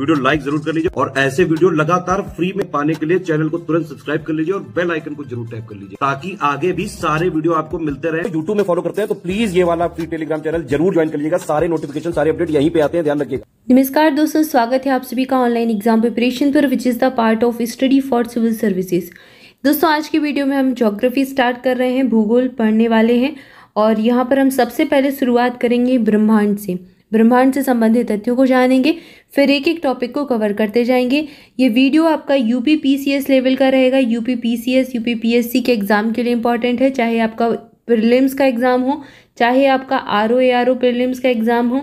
video like जरूर कर लीजिए और ऐसे वीडियो लगातार फ्री में पाने के लिए चैनल को तुरंत सब्सक्राइब कर लीजिए और बेल आइकन को जरूर टैप कर लीजिए ताकि आगे भी सारे वीडियो आपको मिलते रहे यूट्यूब में फॉलो करते हैं तो प्लीज ये वाला फ्री टेलीग्राम चैनल जरूर ज्वाइन कर लीजिएगा सारे नोटिफिकेशन सारे अपडेट यहीं पे आते हैं ध्यान रखिएगा नमस्कार दोस्तों स्वागत है आप सभी का ऑनलाइन एग्जाम प्रिपरेशन पर which is the part of study for civil services दोस्तों आज की वीडियो में हम ज्योग्राफी स्टार्ट कर रहे हैं भूगोल पढ़ने वाले हैं और यहाँ पर हम सबसे पहले शुरुआत करेंगे ब्रह्मांड से ब्रह्मांड से संबंधित तथ्यों को जानेंगे फिर एक एक टॉपिक को कवर करते जाएंगे ये वीडियो आपका U P P C S level का रहेगा U P P C S U P P S C के एग्ज़ाम के लिए इंपॉर्टेंट है चाहे आपका प्रिलिम्स का एग्ज़ाम हो चाहे आपका R O A R O prelims का एग्ज़ाम हो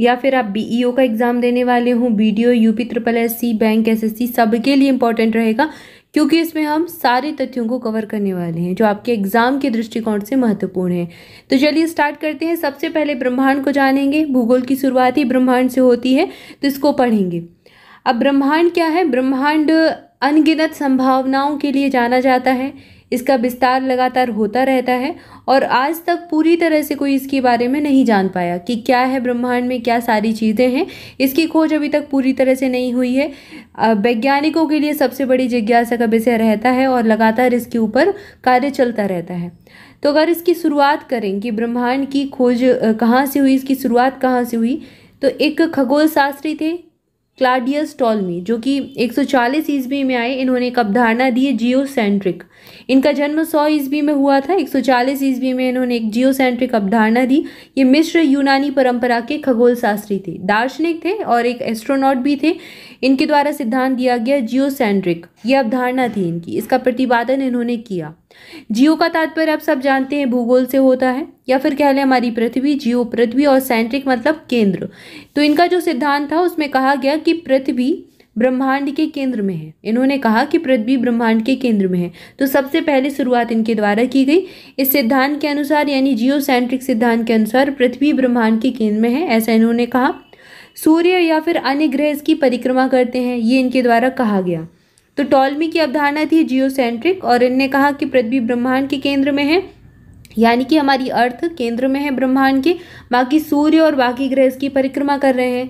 या फिर आप बी ई ओ का एग्ज़ाम देने वाले हों B D O U P triple S C bank S S C सबके लिए इंपॉर्टेंट रहेगा क्योंकि इसमें हम सारे तथ्यों को कवर करने वाले हैं जो आपके एग्जाम के दृष्टिकोण से महत्वपूर्ण है तो चलिए स्टार्ट करते हैं सबसे पहले ब्रह्मांड को जानेंगे भूगोल की शुरुआत ही ब्रह्मांड से होती है तो इसको पढ़ेंगे अब ब्रह्मांड क्या है ब्रह्मांड अनगिनत संभावनाओं के लिए जाना जाता है इसका विस्तार लगातार होता रहता है और आज तक पूरी तरह से कोई इसके बारे में नहीं जान पाया कि क्या है ब्रह्मांड में क्या सारी चीज़ें हैं इसकी खोज अभी तक पूरी तरह से नहीं हुई है वैज्ञानिकों के लिए सबसे बड़ी जिज्ञासा का विषय रहता है और लगातार इसके ऊपर कार्य चलता रहता है तो अगर इसकी शुरुआत करें कि ब्रह्मांड की खोज कहाँ से हुई इसकी शुरुआत कहाँ से हुई तो एक खगोल शास्त्री थे क्लाडियस टॉलमी जो कि 140 सौ ईस्वी में आए इन्होंने एक अवधारणा दी है जियोसेंट्रिक इनका जन्म सौ ईस्वी में हुआ था 140 ईस्वी में इन्होंने एक जियो सेंट्रिक अवधारणा दी ये मिश्र यूनानी परंपरा के खगोल शास्त्री थे दार्शनिक थे और एक एस्ट्रोनॉट भी थे इनके द्वारा सिद्धांत दिया गया जियो सेंट्रिक ये अवधारणा थी इनकी इसका प्रतिपादन इन्होंने किया जियो का तात्पर्य आप सब जानते हैं भूगोल से होता है या फिर कह लें हमारी पृथ्वी जियो पृथ्वी और सेंट्रिक मतलब केंद्र तो इनका जो सिद्धांत था उसमें कहा गया कि पृथ्वी ब्रह्मांड के केंद्र में है इन्होंने कहा कि पृथ्वी ब्रह्मांड के केंद्र में है तो सबसे पहले शुरुआत इनके द्वारा की गई इस सिद्धांत के अनुसार यानी जियो सिद्धांत के अनुसार पृथ्वी ब्रह्मांड के केंद्र में है ऐसा इन्होंने कहा सूर्य या फिर अन्य ग्रह इसकी परिक्रमा करते हैं ये इनके द्वारा कहा गया तो टॉलमी की अवधारणा थी जियोसेंट्रिक और इनने कहा कि पृथ्वी ब्रह्मांड के केंद्र में है यानी कि हमारी अर्थ केंद्र में है ब्रह्मांड के बाकी सूर्य और बाकी ग्रह इसकी परिक्रमा कर रहे हैं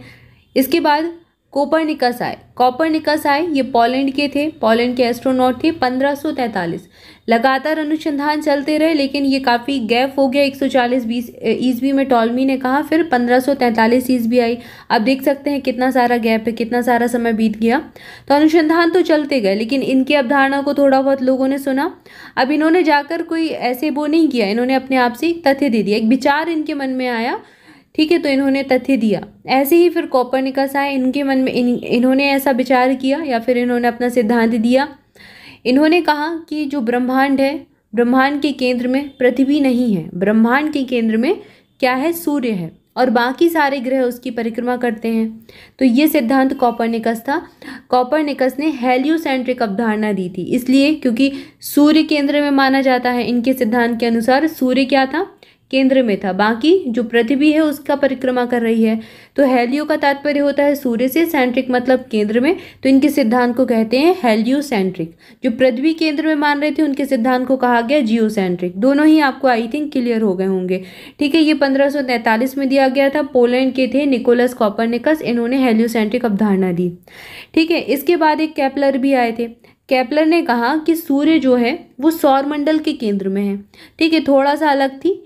इसके बाद कोपरनिकस आए कॉपरनिकस आए ये पोलैंड के थे पोलैंड के एस्ट्रोनॉट थे 1543 लगातार अनुसंधान चलते रहे लेकिन ये काफ़ी गैप हो गया 140 बीस ईस्वी में टॉलमी ने कहा फिर 1543 ईस्वी आई अब देख सकते हैं कितना सारा गैप है कितना सारा समय बीत गया तो अनुसंधान तो चलते गए लेकिन इनकी अवधारणा को थोड़ा बहुत लोगों ने सुना अब इन्होंने जाकर कोई ऐसे वो नहीं किया इन्होंने अपने आप से तथ्य दे दिया एक विचार इनके मन में आया ठीक है तो इन्होंने तथ्य दिया ऐसे ही फिर कॉपर निकस आए इनके मन में इन इन्होंने ऐसा विचार किया या फिर इन्होंने अपना सिद्धांत दिया इन्होंने कहा कि जो ब्रह्मांड है ब्रह्मांड के केंद्र में पृथ्वी नहीं है ब्रह्मांड के केंद्र में क्या है सूर्य है और बाकी सारे ग्रह उसकी परिक्रमा करते हैं तो ये सिद्धांत कॉपर निकस था कॉपर निकस ने हेलियोसेंट्रिक अवधारणा दी थी इसलिए क्योंकि सूर्य केंद्र में माना जाता है इनके सिद्धांत के अनुसार सूर्य क्या था केंद्र में था बाकी जो पृथ्वी है उसका परिक्रमा कर रही है तो हेलियो का तात्पर्य होता है सूर्य से सेंट्रिक मतलब केंद्र में तो इनके सिद्धांत को कहते हैं हेलियो सेंट्रिक जो पृथ्वी केंद्र में मान रहे थे उनके सिद्धांत को कहा गया जियो सेंट्रिक दोनों ही आपको आई थिंक क्लियर हो गए होंगे ठीक है ये पंद्रह में दिया गया था पोलैंड के थे निकोलस कॉपरनिकस इन्होंने हेलियोसेंट्रिक अवधारणा दी ठीक है इसके बाद एक कैपलर भी आए थे कैपलर ने कहा कि सूर्य जो है वो सौर मंडल के केंद्र में है ठीक है थोड़ा सा अलग थी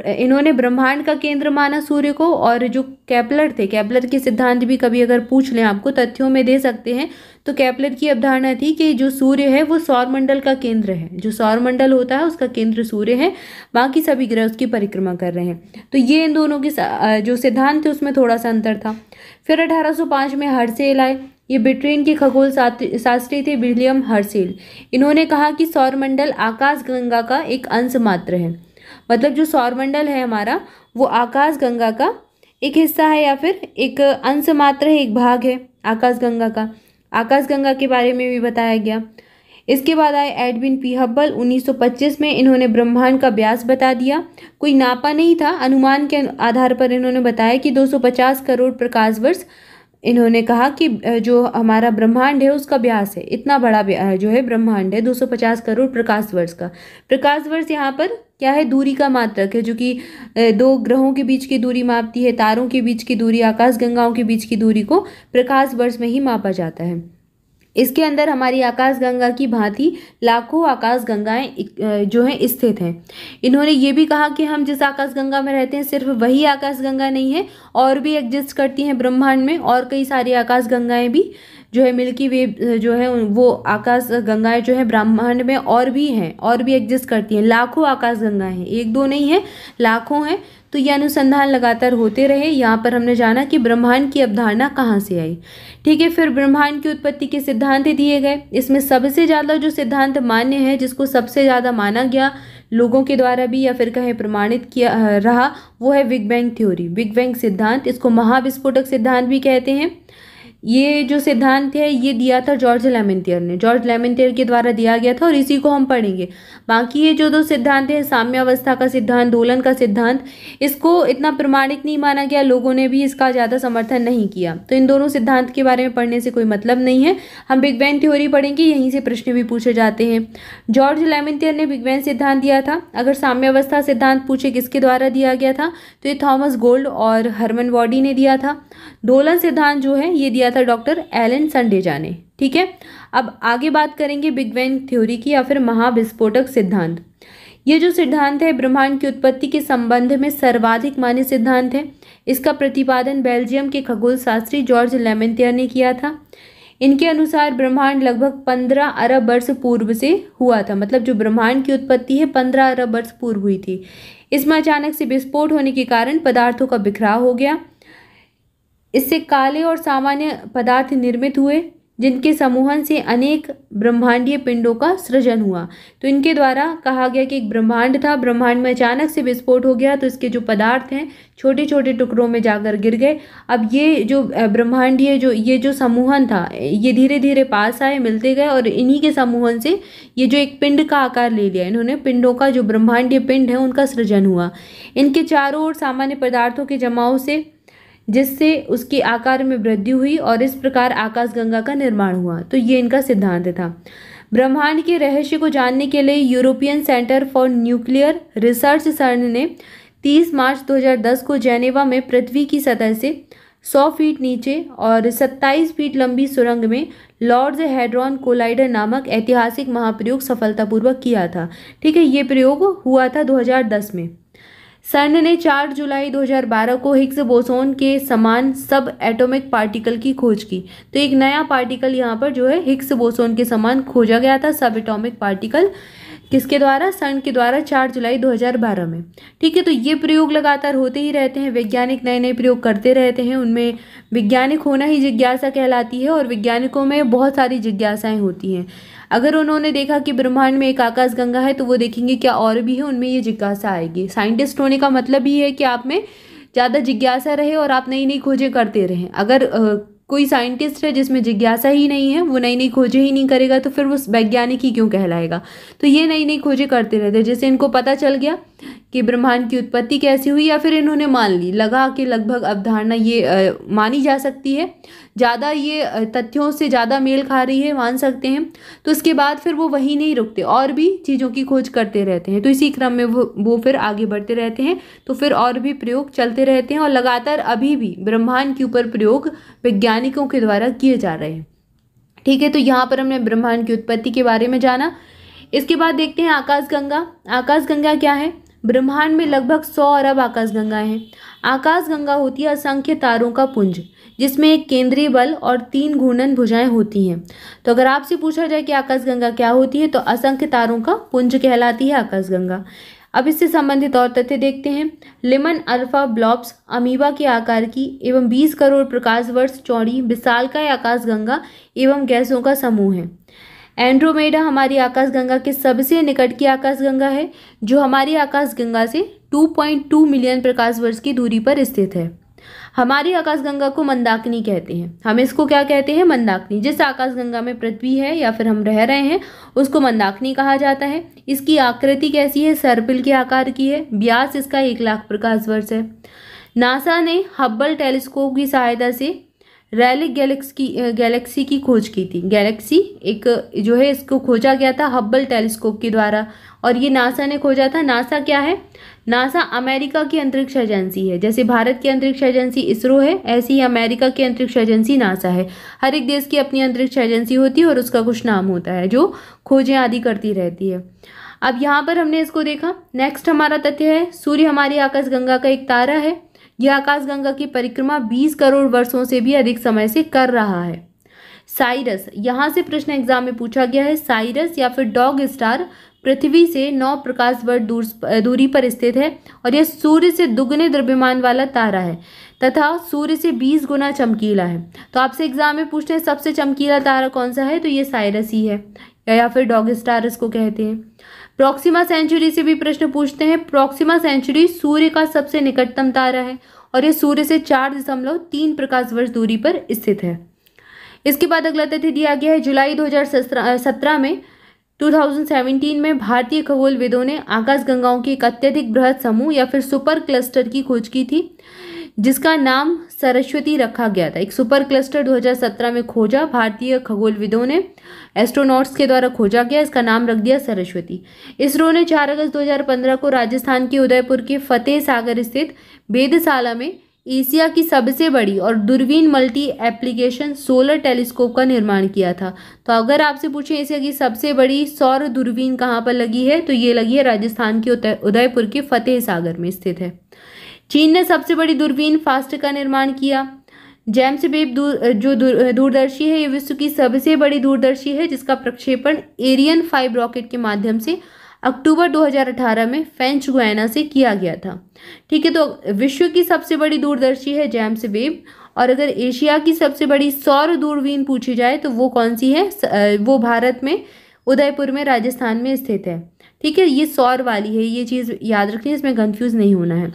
इन्होंने ब्रह्मांड का केंद्र माना सूर्य को और जो कैपलर थे कैपलर के सिद्धांत भी कभी अगर पूछ लें आपको तथ्यों में दे सकते हैं तो कैपलर की अवधारणा थी कि जो सूर्य है वो सौरमंडल का केंद्र है जो सौरमंडल होता है उसका केंद्र सूर्य है बाकी सभी ग्रह उसकी परिक्रमा कर रहे हैं तो ये इन दोनों के जो सिद्धांत थे उसमें थोड़ा सा अंतर था फिर अठारह में हर्सेल आए ये ब्रिटेन के खगोल शास्त्री थे विलियम हर्सेल इन्होंने कहा कि सौरमंडल आकाश गंगा का एक अंश मात्र है मतलब जो सौरमंडल है हमारा वो आकाश गंगा का एक हिस्सा है या फिर एक अंश मात्र है एक भाग है आकाश गंगा का आकाश गंगा के बारे में भी बताया गया इसके बाद आए एडविन पी हब्बल 1925 में इन्होंने ब्रह्मांड का ब्यास बता दिया कोई नापा नहीं था अनुमान के आधार पर इन्होंने बताया कि 250 करोड़ प्रकाश वर्ष इन्होंने कहा कि जो हमारा ब्रह्मांड है उसका ब्यास है इतना बड़ा जो है ब्रह्मांड है 250 करोड़ प्रकाश वर्ष का प्रकाश वर्ष यहाँ पर क्या है दूरी का मात्रक है जो कि दो ग्रहों के बीच की दूरी मापती है तारों के बीच की दूरी आकाश गंगाओं के बीच की दूरी को प्रकाश वर्ष में ही मापा जाता है इसके अंदर हमारी आकाश गंगा की भांति लाखों आकाश गंगाएं जो हैं स्थित हैं इन्होंने ये भी कहा कि हम जिस आकाश गंगा में रहते हैं सिर्फ वही आकाश गंगा नहीं है और भी एग्जिस्ट करती हैं ब्रह्मांड में और कई सारी आकाश गंगाएं भी जो है मिल्की वे जो है वो आकाश गंगाएं जो है ब्रह्मांड में और भी हैं और भी एग्जिस्ट करती हैं लाखों आकाश गंगाएं हैं एक दो नहीं है लाखों हैं तो ये अनुसंधान लगातार होते रहे यहाँ पर हमने जाना कि ब्रह्मांड की अवधारणा कहाँ से आई ठीक है फिर ब्रह्मांड की उत्पत्ति के सिद्धांत दिए गए इसमें सबसे ज़्यादा जो सिद्धांत मान्य है जिसको सबसे ज़्यादा माना गया लोगों के द्वारा भी या फिर कहें प्रमाणित किया रहा वो है big bang theory big bang सिद्धांत इसको महाविस्फोटक सिद्धांत भी कहते हैं ये जो सिद्धांत है ये दिया था जॉर्ज लेमेंटियर ने जॉर्ज लेमेंटियर के द्वारा दिया गया था और इसी को हम पढ़ेंगे बाकी ये जो दो सिद्धांत हैं साम्यावस्था का सिद्धांत दोलन का सिद्धांत इसको इतना प्रमाणिक नहीं माना गया लोगों ने भी इसका ज़्यादा समर्थन नहीं किया तो इन दोनों सिद्धांत के बारे में पढ़ने से कोई मतलब नहीं है हम बिग बैन थ्योरी पढ़ेंगे यहीं से प्रश्न भी पूछे जाते हैं जॉर्ज लेमेंटियर ने बिग बैन सिद्धांत दिया था अगर साम्यावस्था सिद्धांत पूछे किसके द्वारा दिया गया था तो ये थॉमस गोल्ड और हरमन बॉडी ने दिया था दोलन सिद्धांत जो है ये दिया था डॉक्टर एलन संडेजा ने ठीक है अब आगे बात करेंगे बिग बैंग थ्योरी की या फिर महाविस्फोटक सिद्धांत ये जो सिद्धांत है ब्रह्मांड की उत्पत्ति के संबंध में सर्वाधिक मान्य सिद्धांत है इसका प्रतिपादन बेल्जियम के खगोल शास्त्री जॉर्ज लेमेंटियर ने किया था इनके अनुसार ब्रह्मांड लगभग पंद्रह अरब वर्ष पूर्व से हुआ था मतलब जो ब्रह्मांड की उत्पत्ति है पंद्रह अरब वर्ष पूर्व हुई थी इसमें अचानक से विस्फोट होने के कारण पदार्थों का बिखराव हो गया इससे काले और सामान्य पदार्थ निर्मित हुए जिनके समूहन से अनेक ब्रह्मांडीय पिंडों का सृजन हुआ तो इनके द्वारा कहा गया कि एक ब्रह्मांड था ब्रह्मांड में अचानक से विस्फोट हो गया तो इसके जो पदार्थ हैं छोटे छोटे टुकड़ों में जाकर गिर गए अब ये जो ब्रह्मांडीय जो ये जो समूहन था ये धीरे धीरे पास आए मिलते गए और इन्हीं के समूहन से ये जो एक पिंड का आकार ले लिया इन्होंने पिंडों का जो ब्रह्मांडीय पिंड है उनका सृजन हुआ इनके चारों ओर सामान्य पदार्थों के जमाव से जिससे उसके आकार में वृद्धि हुई और इस प्रकार आकाशगंगा का निर्माण हुआ तो ये इनका सिद्धांत था ब्रह्मांड के रहस्य को जानने के लिए European Centre for Nuclear Research CERN ने 30 मार्च 2010 को जेनेवा में पृथ्वी की सतह से 100 फीट नीचे और 27 फीट लंबी सुरंग में लॉर्ड्स हेड्रॉन कोलाइडर नामक ऐतिहासिक महाप्रयोग सफलतापूर्वक किया था ठीक है ये प्रयोग हुआ था 2010 में सर्न ने 4 जुलाई 2012 को हिग्स बोसोन के समान सब एटॉमिक पार्टिकल की खोज की तो एक नया पार्टिकल यहाँ पर जो है हिग्स बोसोन के समान खोजा गया था सब एटॉमिक पार्टिकल किसके द्वारा सन के द्वारा चार जुलाई 2012 में ठीक है तो ये प्रयोग लगातार होते ही रहते हैं वैज्ञानिक नए नए प्रयोग करते रहते हैं उनमें वैज्ञानिक होना ही जिज्ञासा कहलाती है और वैज्ञानिकों में बहुत सारी जिज्ञासाएँ होती हैं अगर उन्होंने देखा कि ब्रह्मांड में एक आकाश गंगा है तो वो देखेंगे क्या और भी है उनमें ये जिज्ञासा आएगी साइंटिस्ट होने का मतलब ही है कि आप में ज़्यादा जिज्ञासा रहे और आप नई नई खोजें करते रहें अगर कोई साइंटिस्ट है जिसमें जिज्ञासा ही नहीं है वो नई नई खोजें ही नहीं करेगा तो फिर वो वैज्ञानिक ही क्यों कहलाएगा तो ये नई नई खोजें करते रहते जैसे इनको पता चल गया कि ब्रह्मांड की उत्पत्ति कैसी हुई या फिर इन्होंने मान ली लगा के लगभग अवधारणा ये आ, मानी जा सकती है ज़्यादा ये तथ्यों से ज़्यादा मेल खा रही है मान सकते हैं तो उसके बाद फिर वो वहीं नहीं रुकते और भी चीज़ों की खोज करते रहते हैं तो इसी क्रम में वो वो फिर आगे बढ़ते रहते हैं तो फिर और भी प्रयोग चलते रहते हैं और लगातार अभी भी ब्रह्मांड के ऊपर प्रयोग वैज्ञानिकों के द्वारा किए जा रहे हैं ठीक है तो यहाँ पर हमने ब्रह्मांड की उत्पत्ति के बारे में जाना इसके बाद देखते हैं आकाश गंगा आकाश गंगा क्या है ब्रह्मांड में लगभग सौ अरब आकाशगंगाएं हैं आकाशगंगा होती है असंख्य तारों का पुंज जिसमें एक केंद्रीय बल और तीन घूर्णन भुजाएं होती हैं तो अगर आपसे पूछा जाए कि आकाशगंगा क्या होती है तो असंख्य तारों का पुंज कहलाती है आकाशगंगा अब इससे संबंधित और तथ्य देखते हैं लेमन अल्फा ब्लॉब्स अमीबा के आकार की एवं 20 करोड़ प्रकाश वर्ष चौड़ी का आकाशगंगा एवं गैसों का समूह है एंड्रोमेडा हमारी आकाशगंगा के सबसे निकट की आकाशगंगा है जो हमारी आकाशगंगा से 2.2 मिलियन प्रकाश वर्ष की दूरी पर स्थित है हमारी आकाशगंगा को मंदाकिनी कहते हैं हम इसको क्या कहते हैं मंदाकिनी जिस आकाशगंगा में पृथ्वी है या फिर हम रह रहे हैं उसको मंदाकिनी कहा जाता है इसकी आकृति कैसी है सर्पिल के आकार की है ब्यास इसका एक लाख प्रकाश वर्ष है नासा ने हब्बल टेलीस्कोप की सहायता से रैलिक गैलेक्स की गैलेक्सी की खोज की थी गैलेक्सी एक जो है इसको खोजा गया था हब्बल टेलीस्कोप के द्वारा और ये नासा ने खोजा था नासा क्या है नासा अमेरिका की अंतरिक्ष एजेंसी है जैसे भारत की अंतरिक्ष एजेंसी इसरो है ऐसी ही अमेरिका की अंतरिक्ष एजेंसी नासा है हर एक देश की अपनी अंतरिक्ष एजेंसी होती है और उसका कुछ नाम होता है जो खोजें आदि करती रहती है अब यहाँ पर हमने इसको देखा नेक्स्ट हमारा तथ्य है सूर्य हमारी आकाश गंगा का एक तारा है यह आकाशगंगा की परिक्रमा 20 करोड़ वर्षों से भी अधिक समय से कर रहा है साइरस यहाँ से प्रश्न एग्जाम में पूछा गया है साइरस या फिर डॉग स्टार पृथ्वी से नौ प्रकाश वर्ष दूर दूरी पर स्थित है और यह सूर्य से दुगने द्रव्यमान वाला तारा है तथा सूर्य से बीस गुना चमकीला है तो आपसे एग्जाम में पूछते हैं सबसे चमकीला तारा कौन सा है तो ये साइरस ही है या फिर डॉग स्टार इसको कहते हैं प्रॉक्सिमा सेंचुरी से भी प्रश्न पूछते हैं प्रॉक्सिमा सेंचुरी सूर्य का सबसे निकटतम तारा है और यह सूर्य से चार दशमलव तीन प्रकाश वर्ष दूरी पर स्थित है इसके बाद अगला तथ्य दिया गया है जुलाई 2017 में 2017 में भारतीय खगोलविदों ने आकाश गंगाओं के एक अत्यधिक बृहद समूह या फिर सुपर क्लस्टर की खोज की थी जिसका नाम सरस्वती रखा गया था एक सुपर क्लस्टर 2017 में खोजा भारतीय खगोलविदों ने एस्ट्रोनॉट्स के द्वारा खोजा गया इसका नाम रख दिया सरस्वती इसरो ने 4 अगस्त 2015 को राजस्थान के उदयपुर के फतेह सागर स्थित वेदशाला में एशिया की सबसे बड़ी और दूरबीन मल्टी एप्लीकेशन सोलर टेलीस्कोप का निर्माण किया था तो अगर आपसे पूछें एशिया की सबसे बड़ी सौर दूरबीन कहाँ पर लगी है तो ये लगी है राजस्थान के उदयपुर के फतेह सागर में स्थित है चीन ने सबसे बड़ी दूरबीन फास्ट का निर्माण किया जेम्स बेब दूर, जो दूरदर्शी है ये विश्व की सबसे बड़ी दूरदर्शी है जिसका प्रक्षेपण एरियन फाइव रॉकेट के माध्यम से अक्टूबर 2018 में फ्रेंच गुआना से किया गया था ठीक है तो विश्व की सबसे बड़ी दूरदर्शी है जेम्स बेब और अगर एशिया की सबसे बड़ी सौर दूरबीन पूछी जाए तो वो कौन सी है वो भारत में उदयपुर में राजस्थान में स्थित है ठीक है ये सौर वाली है ये चीज़ याद रखनी इसमें कन्फ्यूज़ नहीं होना है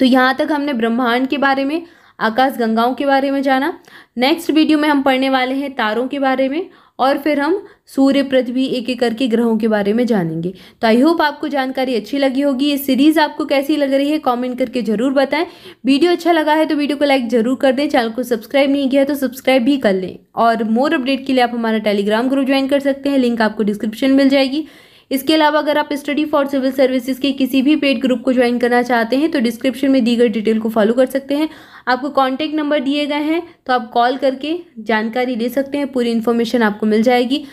तो यहाँ तक हमने ब्रह्मांड के बारे में आकाश गंगाओं के बारे में जाना नेक्स्ट वीडियो में हम पढ़ने वाले हैं तारों के बारे में और फिर हम सूर्य पृथ्वी एक एक करके ग्रहों के बारे में जानेंगे तो आई होप आपको जानकारी अच्छी लगी होगी ये सीरीज़ आपको कैसी लग रही है कमेंट करके ज़रूर बताएं वीडियो अच्छा लगा है तो वीडियो को लाइक ज़रूर कर दें चैनल को सब्सक्राइब नहीं किया है तो सब्सक्राइब भी कर लें और मोर अपडेट के लिए आप हमारा टेलीग्राम ग्रुप ज्वाइन कर सकते हैं लिंक आपको डिस्क्रिप्शन मिल जाएगी इसके अलावा अगर आप स्टडी फॉर सिविल सर्विसेज के किसी भी पेड ग्रुप को ज्वाइन करना चाहते हैं तो डिस्क्रिप्शन में दी गई डिटेल को फॉलो कर सकते हैं आपको कॉन्टैक्ट नंबर दिए गए हैं तो आप कॉल करके जानकारी ले सकते हैं पूरी इन्फॉर्मेशन आपको मिल जाएगी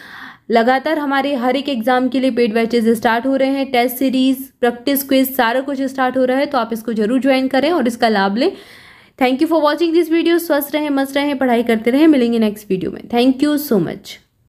लगातार हमारे हर एक एग्ज़ाम के लिए पेड बैचेज स्टार्ट हो रहे हैं टेस्ट सीरीज़ प्रैक्टिस क्विज सारा कुछ स्टार्ट हो रहा है तो आप इसको जरूर ज्वाइन करें और इसका लाभ लें thank you for watching this video स्वस्थ रहें मस्त रहें पढ़ाई करते रहें मिलेंगे नेक्स्ट वीडियो में थैंक यू सो मच